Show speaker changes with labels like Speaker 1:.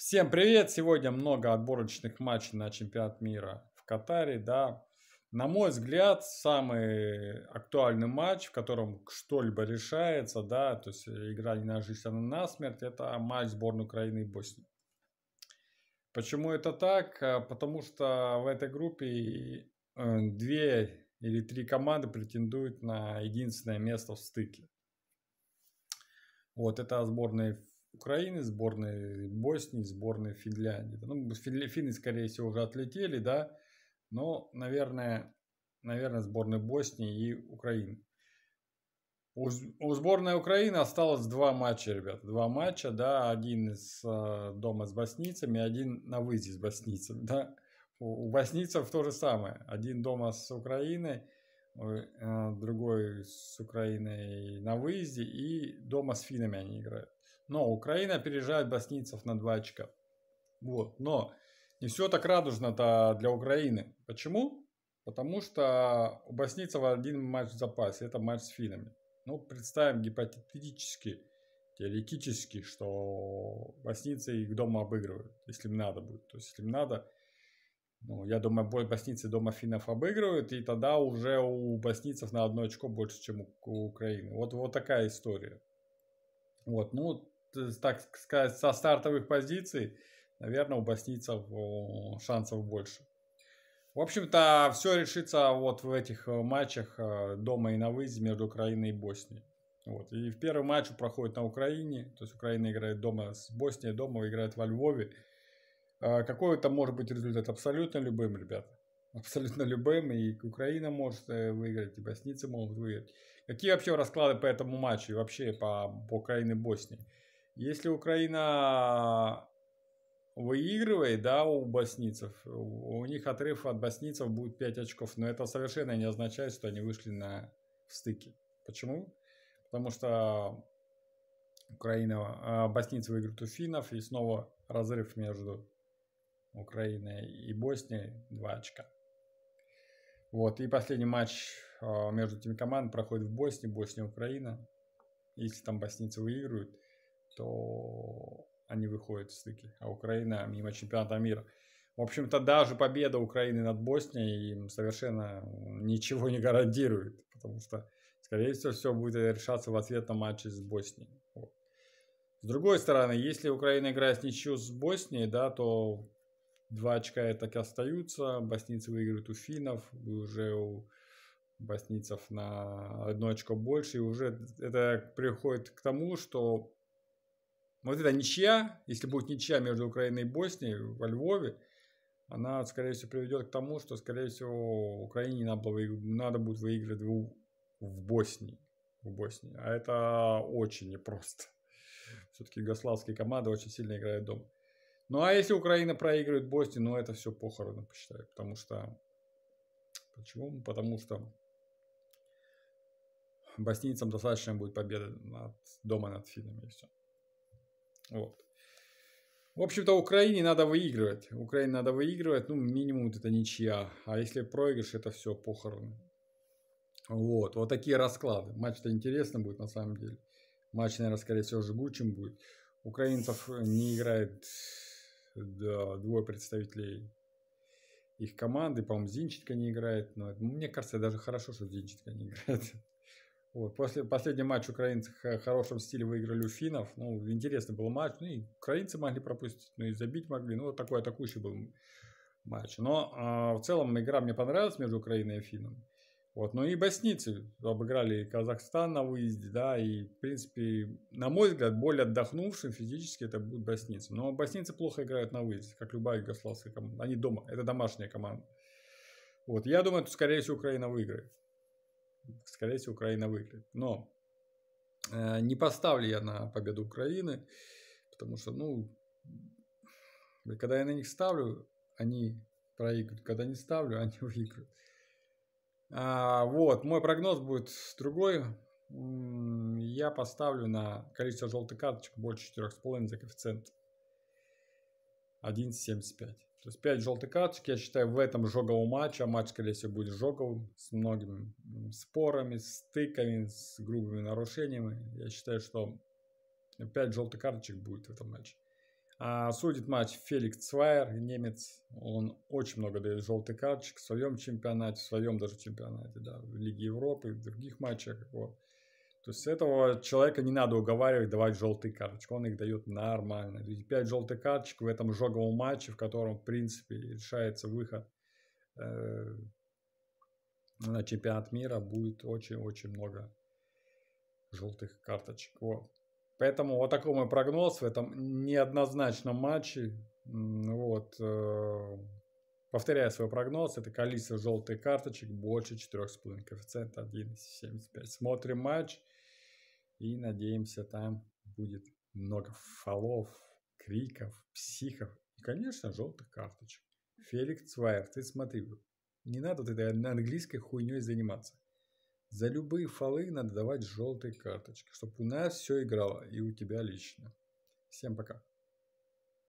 Speaker 1: Всем привет! Сегодня много отборочных матчей на чемпионат мира в Катаре, да. На мой взгляд, самый актуальный матч, в котором что-либо решается, да, то есть игра не на жизнь, а на смерть, это матч сборной Украины и Боснии. Почему это так? Э, потому что в этой группе э, две или три команды претендуют на единственное место в стыке. Вот это сборная Украины, сборной Боснии, сборной Финляндии. Ну, финны, скорее всего, уже отлетели, да, но, наверное, наверное, сборной Боснии и Украины. У, сборной Украины осталось два матча, ребят. Два матча, да, один с э, дома с босницами, один на выезде с босницами, да. У, у босницев то же самое. Один дома с Украиной, а, другой с Украиной на выезде, и дома с финами они играют. Но Украина опережает боснийцев на 2 очка. Вот, но не все так радужно-то для Украины. Почему? Потому что у боснийцев один матч в запасе, это матч с финами. Ну, представим гипотетически, теоретически, что боснийцы их дома обыгрывают, если им надо будет. То есть, если им надо, ну, я думаю, бой боснийцы дома финнов обыгрывают, и тогда уже у боснийцев на одно очко больше, чем у, у Украины. Вот, вот такая история. Вот, ну, э, так сказать, со стартовых позиций, наверное, у боснийцев шансов больше. В общем-то, все решится вот в этих э, матчах э, дома и на выезде между Украиной и Боснией. Вот. И в первый матч проходит на Украине, то есть Украина играет дома с Боснией, дома играет во Львове. А, какой это может быть результат? Абсолютно любым, ребята. Абсолютно любым. И Украина может э, выиграть, и боснийцы могут выиграть. Какие вообще расклады по этому матчу и вообще по, по Украине и Боснии? Если Украина выигрывает, да, у босницев у них отрыв от босницев будет 5 очков. Но это совершенно не означает, что они вышли на стыки. Почему? Потому что Украина, а, босницы выиграют у финнов, и снова разрыв между Украины и Боснии, два очка. Вот, и последний матч а, между этими командами проходит в Боснии, Босния, Украина. Если там боснийцы выигрывают, то они выходят в стыки, а Украина мимо чемпионата мира. В общем-то, даже победа Украины над Боснией им совершенно ничего не гарантирует, потому что, скорее всего, все будет решаться в ответном матче с Боснией. Вот. С другой стороны, если Украина играет ничью с Боснией, да, то Два очка так и остаются. Боснийцы выиграют у финнов. уже у боснийцев на одно очко больше. И уже это приходит к тому, что вот эта ничья, если будет ничья между Украиной и Боснией во Львове, она, скорее всего, приведет к тому, что, скорее всего, Украине надо, было, надо будет выиграть в, в Боснии. В Боснии. А это очень непросто. Все-таки югославские команды очень сильно играют дома. Ну а если Украина проигрывает Босне, ну это все похороны, посчитаю. Потому что... Почему? Ну, потому что боснийцам достаточно будет победы над, дома над финами и все. Вот. В общем-то, Украине надо выигрывать. Украине надо выигрывать, ну, минимум это ничья. А если проигрыш, это все похороны. Вот, вот такие расклады. Матч-то интересный будет на самом деле. Матч, наверное, скорее всего, жгучим будет. Украинцев не играет да, двое представителей их команды, по-моему, Зинченко не играет, но мне кажется, даже хорошо, что Зинченко не играет. Вот. После, последний матч украинцы в хорошем стиле выиграли у финнов. Ну, интересный был матч. Ну, и украинцы могли пропустить, ну, и забить могли. Ну, вот такой атакующий был матч. Но э, в целом игра мне понравилась между Украиной и Финном. Вот. Ну и босницы обыграли Казахстан на выезде, да, и, в принципе, на мой взгляд, более отдохнувшим физически это будут босницы. Но босницы плохо играют на выезде, как любая югославская команда. Они дома, это домашняя команда. Вот, я думаю, это, скорее всего, Украина выиграет. Скорее всего, Украина выиграет. Но э, не поставлю я на победу Украины, потому что, ну, когда я на них ставлю, они проигрывают. Когда не ставлю, они выигрывают. А, вот, мой прогноз будет другой. Я поставлю на количество желтых карточек больше 4,5 за коэффициент 1,75. То есть 5 желтых карточек, я считаю, в этом жоговом матче, а матч, скорее всего, будет жоговым, с многими спорами, стыками, с грубыми нарушениями. Я считаю, что 5 желтых карточек будет в этом матче. А судит матч Феликс Цвайер, немец. Он очень много дает желтых карточек в своем чемпионате, в своем даже чемпионате, да, в Лиге Европы, в других матчах его. То есть этого человека не надо уговаривать давать желтые карточки, он их дает нормально. И 5 желтых карточек в этом жоговом матче, в котором, в принципе, решается выход э, на чемпионат мира, будет очень-очень много желтых карточек. Вот. Поэтому вот такой мой прогноз в этом неоднозначном матче. Вот, э, повторяю свой прогноз, это количество желтых карточек больше 4,5 коэффициент 1,75. Смотрим матч и надеемся, там будет много фолов, криков, психов и, конечно, желтых карточек. Феликс Вайер, ты смотри, не надо вот этой английской хуйней заниматься за любые фолы надо давать желтые карточки, чтобы у нас все играло и у тебя лично. Всем пока.